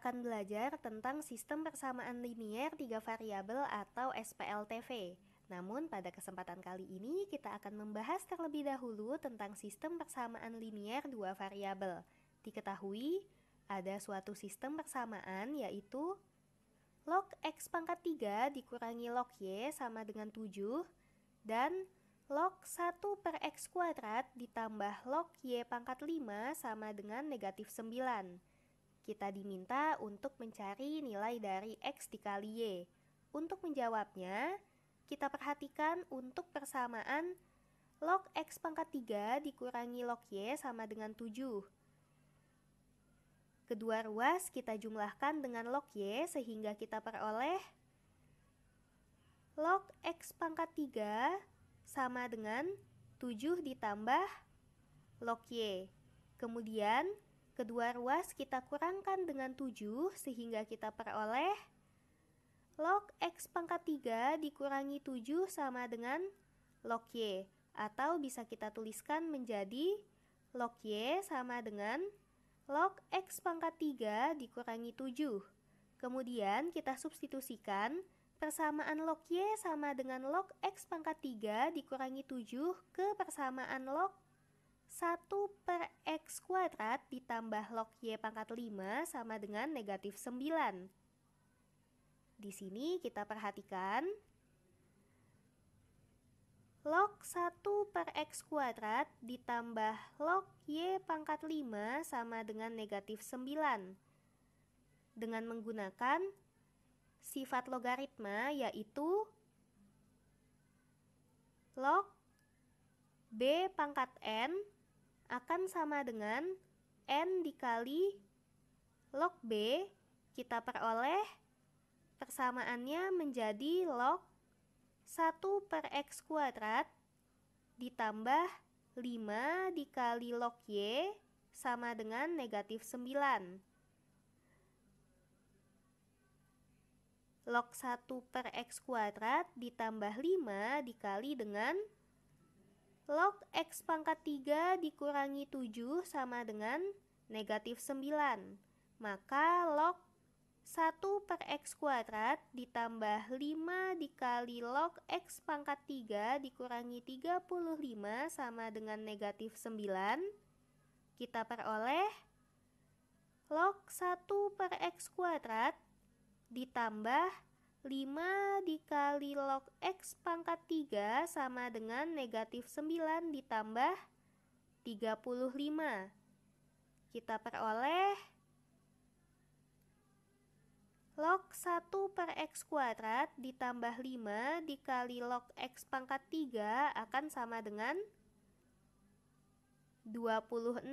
akan belajar tentang sistem persamaan linier tiga variabel atau SPLTV. Namun pada kesempatan kali ini kita akan membahas terlebih dahulu tentang sistem persamaan linier dua variabel. Diketahui ada suatu sistem persamaan yaitu log x pangkat 3 dikurangi log y sama dengan 7 dan log 1 per x kuadrat ditambah log y pangkat 5 sama dengan negatif 9. Kita diminta untuk mencari nilai dari X dikali Y. Untuk menjawabnya, kita perhatikan untuk persamaan log X pangkat 3 dikurangi log Y sama dengan 7. Kedua ruas kita jumlahkan dengan log Y sehingga kita peroleh log X pangkat 3 sama dengan 7 ditambah log Y. Kemudian Kedua ruas kita kurangkan dengan 7 sehingga kita peroleh log X pangkat 3 dikurangi 7 sama dengan log Y atau bisa kita tuliskan menjadi log Y sama dengan log X pangkat 3 dikurangi 7. Kemudian kita substitusikan persamaan log Y sama dengan log X pangkat 3 dikurangi 7 ke persamaan log 1 per X kuadrat ditambah log Y pangkat 5 sama dengan negatif 9. Di sini kita perhatikan log 1 per X kuadrat ditambah log Y pangkat 5 sama dengan negatif 9. Dengan menggunakan sifat logaritma yaitu log B pangkat N akan sama dengan N dikali log B kita peroleh persamaannya menjadi log 1 per X kuadrat ditambah 5 dikali log Y sama dengan negatif 9. Log 1 per X kuadrat ditambah 5 dikali dengan log X pangkat 3 dikurangi 7 sama dengan negatif 9. Maka log 1 per X kuadrat ditambah 5 dikali log X pangkat 3 dikurangi 35 sama dengan negatif 9. Kita peroleh log 1 per X kuadrat ditambah 5 dikali log X pangkat 3 sama dengan negatif 9 ditambah 35. Kita peroleh log 1 per X kuadrat ditambah 5 dikali log X pangkat 3 akan sama dengan 26.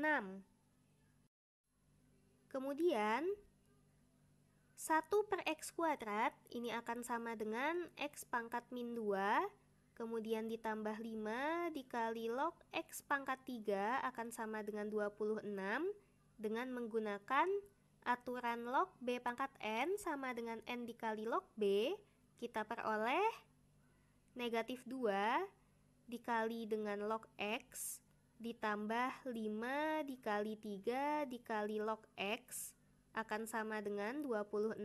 Kemudian, 1 per X kuadrat ini akan sama dengan X pangkat min 2, kemudian ditambah 5 dikali log X pangkat 3 akan sama dengan 26 dengan menggunakan aturan log B pangkat N sama dengan N dikali log B, kita peroleh negatif 2 dikali dengan log X ditambah 5 dikali 3 dikali log X akan sama dengan 26,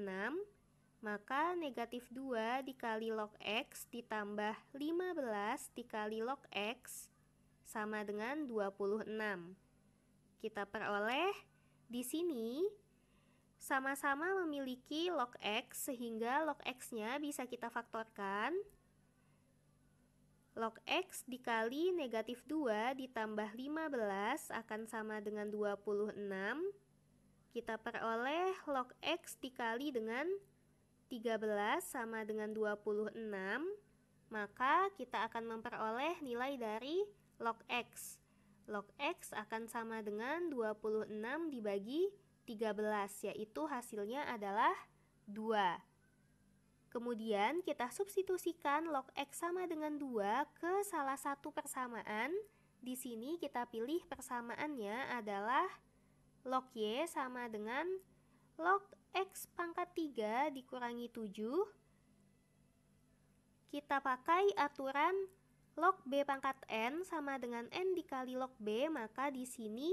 maka negatif 2 dikali log X ditambah 15 dikali log X sama dengan 26. Kita peroleh di sini sama-sama memiliki log X sehingga log X-nya bisa kita faktorkan log X dikali negatif 2 ditambah 15 akan sama dengan 26 kita peroleh log X dikali dengan 13 sama dengan 26, maka kita akan memperoleh nilai dari log X. Log X akan sama dengan 26 dibagi 13, yaitu hasilnya adalah 2. Kemudian kita substitusikan log X sama dengan 2 ke salah satu persamaan. Di sini kita pilih persamaannya adalah log Y sama dengan log X pangkat 3 dikurangi 7. Kita pakai aturan log B pangkat N sama dengan N dikali log B, maka di sini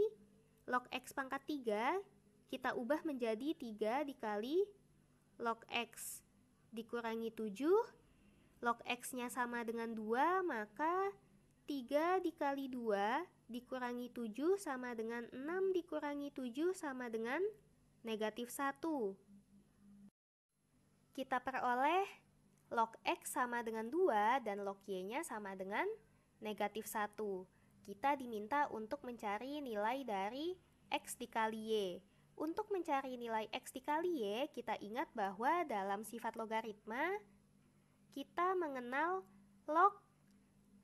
log X pangkat 3 kita ubah menjadi 3 dikali log X dikurangi 7. Log X-nya sama dengan 2, maka 3 dikali 2 dikurangi 7 sama dengan 6 dikurangi 7 sama dengan negatif 1. Kita peroleh log X sama dengan 2 dan log Y-nya sama dengan negatif 1. Kita diminta untuk mencari nilai dari X dikali Y. Untuk mencari nilai X dikali Y, kita ingat bahwa dalam sifat logaritma, kita mengenal log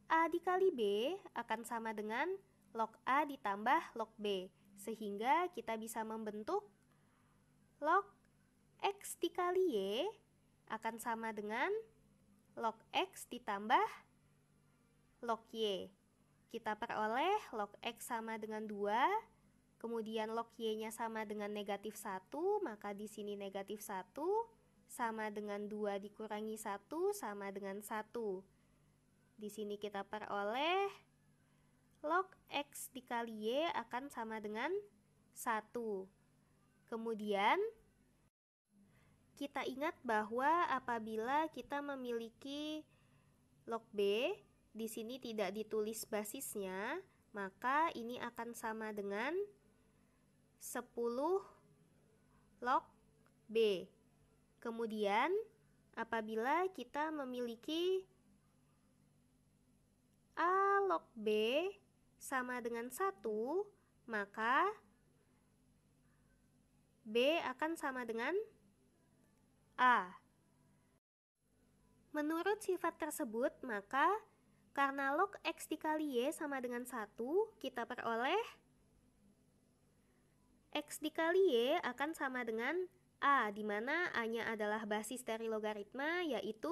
A dikali B akan sama dengan log A ditambah log B, sehingga kita bisa membentuk log X dikali Y akan sama dengan log X ditambah log Y. Kita peroleh log X sama dengan 2, kemudian log Y-nya sama dengan negatif 1, maka di sini negatif 1 sama dengan 2 dikurangi 1 sama dengan 1. Di sini kita peroleh log X dikali Y akan sama dengan 1. Kemudian, kita ingat bahwa apabila kita memiliki log B, di sini tidak ditulis basisnya, maka ini akan sama dengan 10 log B. Kemudian, apabila kita memiliki A log B sama dengan 1, maka B akan sama dengan A. Menurut sifat tersebut, maka karena log X dikali Y sama dengan 1, kita peroleh X dikali Y akan sama dengan A, di mana A-nya adalah basis dari logaritma, yaitu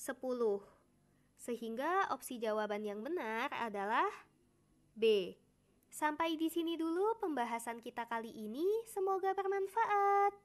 10. Sehingga opsi jawaban yang benar adalah B. Sampai di sini dulu pembahasan kita kali ini, semoga bermanfaat.